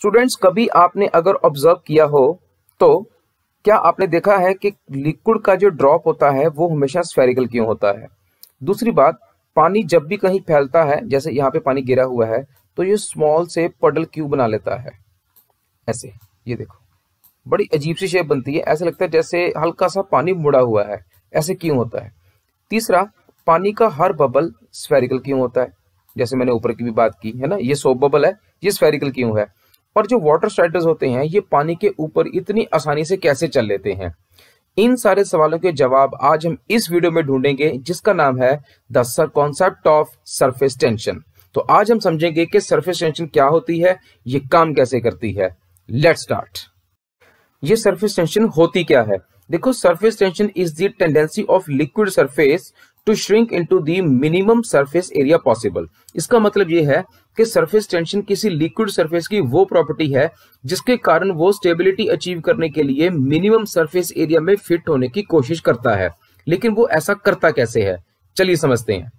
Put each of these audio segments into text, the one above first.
students कभी आपने अगर ऑब्जर्व किया हो तो क्या आपने देखा है कि लिक्विड का जो ड्रॉप होता है वो हमेशा स्फेरिकल क्यों होता है दूसरी बात पानी जब भी कहीं फैलता है जैसे यहाँ पे पानी गिरा हुआ है तो ये स्मॉल से पडल क्यू बना लेता है ऐसे ये देखो बड़ी अजीब सी शेप बनती है ऐसे लगता है जैसे हल्का सा पानी मुड़ा हुआ है ऐसे क्यों होता है तीसरा पानी का हर बबल स्फेरिकल क्यों होता है जैसे मैंने ऊपर की भी बात की है ना ये सोप बबल है ये स्फेरिकल क्यों है और जो वाटर स्ट्राइडर्स होते हैं ये पानी के ऊपर इतनी आसानी से कैसे चल लेते हैं इन सारे सवालों के जवाब आज हम इस वीडियो में ढूंढेंगे जिसका नाम है the sir concept of surface tension तो आज हम समझेंगे कि सरफेस टेंशन क्या होती है ये काम कैसे करती है लेट स्टार्ट ये सरफेस टेंशन होती क्या है देखो surface tension is the tendency of liquid surface to shrink into the minimum surface area possible इसका मतलब ये है कि सरफेस टेंशन किसी लिक्विड सरफेस की वो प्रॉपर्टी है जिसके कारण वो स्टेबिलिटी अचीव करने के लिए मिनिमम सरफेस एरिया में फिट होने की कोशिश करता है लेकिन वो ऐसा करता कैसे है चलिए समझते हैं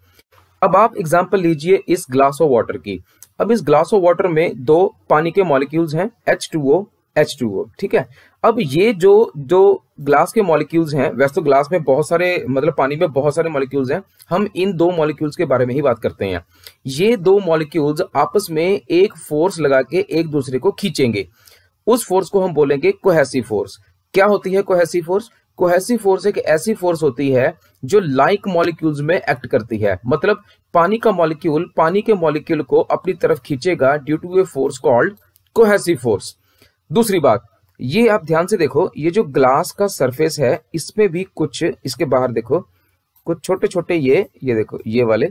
अब आप एग्जाम्पल लीजिए इस ग्लास ऑफ वाटर की अब इस ग्लास ऑफ वाटर में दो पानी के मॉलिक्यूल्स हैं H two O H two ठीक है अब ये जो जो ग्लास के मॉलिक्यूल्स हैं वैसे तो ग्लास में बहुत सारे मतलब पानी में बहुत सारे मॉलिक्यूल्स हैं हम इन दो मॉलिक्यूल्स के बारे में ही बात करते हैं ये दो मॉलिक्यूल्स आपस में एक फोर्स लगा के एक दूसरे को खींचेंगे उस फोर्स को हम बोलेंगे कोहेसिव फोर्स क्या होती है कोहेसिव फोर्स कोहेसिव फोर्स एक ऐसी फोर्स होती है जो लाइक मॉलिक्यूल्स में एक्ट करती है मतलब पानी का मॉलिक्यूल पानी के मॉलिक्यूल को अपनी तरफ खींचेगा due to a force called cohesive force दूसरी बात ये आप ध्यान से देखो ये जो ग्लास का सरफेस है इसमें भी कुछ इसके बाहर देखो कुछ छोटे छोटे ये ये देखो ये वाले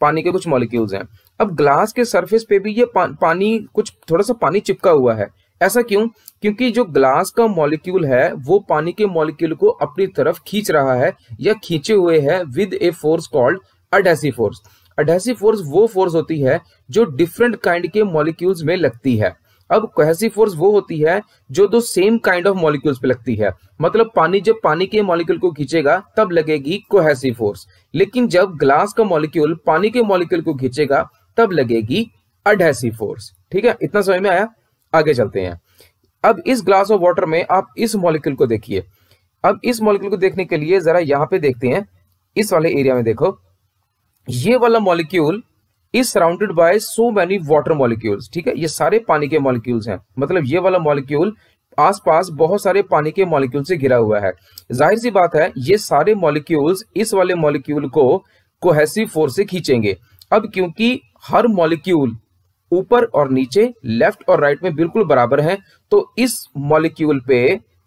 पानी के कुछ मॉलिक्यूल्स हैं अब ग्लास के सरफेस पे भी ये पा, पानी कुछ थोड़ा सा पानी चिपका हुआ है ऐसा क्यों क्योंकि जो ग्लास का मॉलिक्यूल है वो पानी के मॉलिक्यूल को अपनी तरफ खींच रहा है या खींचे हुए है with a force called adhesive force adhesive force वो फोर्स होती है जो डिफरेंट काइंड के मॉलिक्यूल्स में लगती है अब कोहेसिव फोर्स वो होती है जो दो सेम काइंड ऑफ मॉलिक्यूल्स पे लगती है मतलब पानी जब पानी के मॉलिक्यूल को खींचेगा तब लगेगी कोहेसिव फोर्स लेकिन जब ग्लास का मॉलिक्यूल पानी के मॉलिक्यूल को खींचेगा तब लगेगी अडहेसिव फोर्स ठीक है इतना समय में आया आगे चलते हैं अब इस ग्लास ऑफ वाटर में आप इस मॉलिक्यूल को देखिए अब इस मॉलिक्यूल को देखने के लिए जरा यहां पे देखते हैं इस वाले एरिया में देखो ये वाला molecule is surrounded by so many water molecules ठीक है ये सारे पानी के मॉलिक्यूल्स हैं मतलब ये वाला मॉलिक्यूल आसपास बहुत सारे पानी के मॉलिक्यूल से घिरा हुआ है जाहिर सी बात है ये सारे मॉलिक्यूल्स इस वाले मॉलिक्यूल को कोहेसिव फोर्स से खींचेंगे अब क्योंकि हर मॉलिक्यूल ऊपर और नीचे लेफ्ट और राइट में बिल्कुल बराबर है तो इस मॉलिक्यूल पे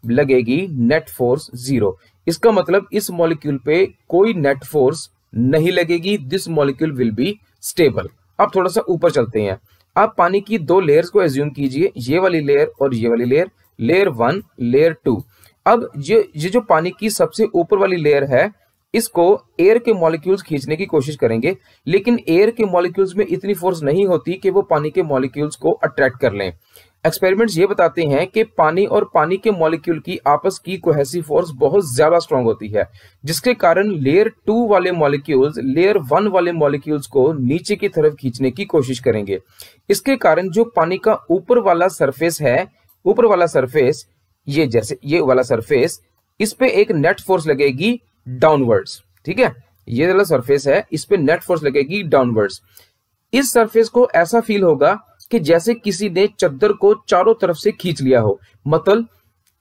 लगेगी नेट फोर्स जीरो इसका मतलब इस मॉलिक्यूल पे कोई नेट फोर्स नहीं लगेगी this molecule will be stable अब थोड़ा सा ऊपर चलते हैं आप पानी की दो लेयर्स को एज्यूम कीजिए ये वाली लेयर और ये वाली layer layer one layer two अब ये ये जो पानी की सबसे ऊपर वाली लेयर है इसको एयर के मॉलिक्यूल्स खींचने की कोशिश करेंगे लेकिन एयर के मॉलिक्यूल्स में इतनी फोर्स नहीं होती कि वो पानी के मॉलिक्यूल्स को अट्रैक्ट कर लें एक्सपेरिमेंट्स ये बताते हैं कि पानी और पानी के मॉलिक्यूल की आपस की कोहेसिव फोर्स बहुत ज्यादा स्ट्रांग होती है जिसके कारण लेयर टू वाले मॉलिक्यूल्स लेयर वन वाले मॉलिक्यूल्स को नीचे की तरफ खींचने की कोशिश करेंगे इसके कारण जो पानी का ऊपर वाला सरफेस है ऊपर वाला सरफेस ये जैसे ये वाला सरफेस इस पे एक नेट फोर्स लगेगी डाउनवर्ड्स ठीक है ये वाला सरफेस है इस पे नेट फोर्स लगेगी डाउनवर्ड्स इस सरफेस को ऐसा फील होगा कि जैसे किसी ने चद्दर को चारों तरफ से खींच लिया हो मतलब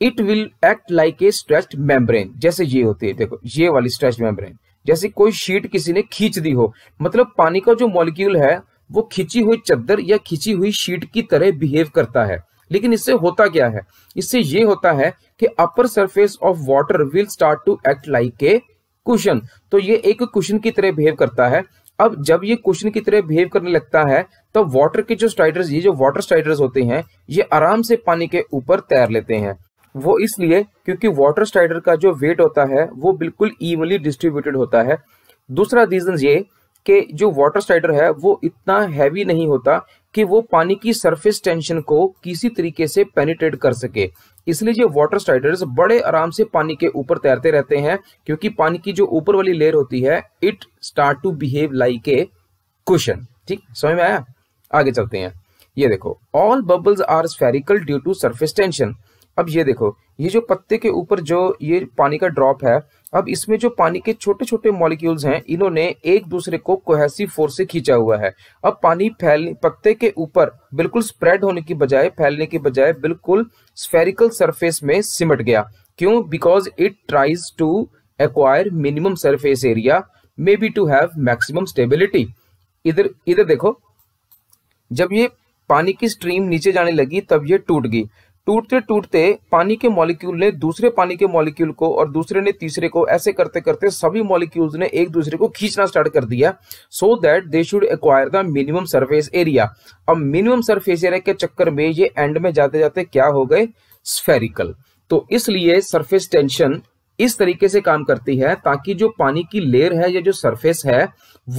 it will act like a stretched membrane जैसे ये होती है देखो ये वाली स्ट्रेच मेम्ब्रेन जैसे कोई शीट किसी ने खींच दी हो मतलब पानी का जो मॉलिक्यूल है वो खींची हुई चद्दर या खींची हुई शीट की तरह बिहेव करता है लेकिन इससे होता क्या है इससे ये होता है कि upper surface of water will start to act like a cushion तो ये एक कुशन की तरह बिहेव करता है अब जब ये क्वेश्चन की तरह बिहेव करने लगता है तो वाटर के जो स्ट्राइडर्स ये जो वाटर स्ट्राइडर्स होते हैं ये आराम से पानी के ऊपर तैर लेते हैं वो इसलिए क्योंकि वाटर स्ट्राइडर का जो वेट होता है वो बिल्कुल इवनली डिस्ट्रीब्यूटेड होता है दूसरा रीजन ये कि जो वाटर स्ट्राइडर है वो इतना हैवी नहीं होता कि वो पानी की सरफेस टेंशन को किसी तरीके से पेनिट्रेट कर सके इसलिए जो वाटर स्लाइडर्स बड़े आराम से पानी के ऊपर तैरते रहते हैं क्योंकि पानी की जो ऊपर वाली लेयर होती है it start to behave like a question ठीक समझ में आया आगे चलते हैं ये देखो all bubbles are spherical due to surface tension अब ये देखो ये जो पत्ते के ऊपर जो ये पानी का ड्रॉप है अब इसमें जो पानी के छोटे छोटे मॉलिक्यूल्स हैं इन्होंने एक दूसरे को कोहेसिव फोर्स से खींचा हुआ है अब पानी फैल पत्ते के ऊपर बिल्कुल स्प्रेड होने की बजाय फैलने की बजाय बिल्कुल स्फेरिकल सरफेस में सिमट गया क्यों because it tries to acquire minimum surface area may be to have maximum stability इधर इधर देखो जब ये पानी की स्ट्रीम नीचे जाने लगी तब ये टूट गई टूटते टूटते पानी के मॉलिक्यूल ने दूसरे पानी के मॉलिक्यूल को और दूसरे ने तीसरे को ऐसे करते करते सभी मॉलिक्यूल्स ने एक दूसरे को खींचना स्टार्ट कर दिया so that they should acquire the minimum surface area अब मिनिमम सरफेस एरिया के चक्कर में ये एंड में जाते जाते क्या हो गए स्फेरिकल तो इसलिए सरफेस टेंशन इस तरीके से काम करती है ताकि जो पानी की लेयर है या जो सरफेस है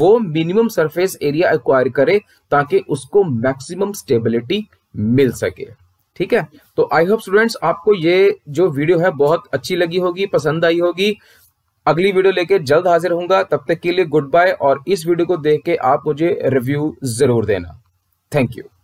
वो मिनिमम सरफेस एरिया एक्वायर करे ताकि उसको मैक्सिमम स्टेबिलिटी मिल सके ठीक है तो आई होप स्टूडेंट्स आपको ये जो वीडियो है बहुत अच्छी लगी होगी पसंद आई होगी अगली वीडियो लेके जल्द हाजिर होऊंगा तब तक के लिए गुड बाय और इस वीडियो को देख के आप मुझे रिव्यू जरूर देना थैंक यू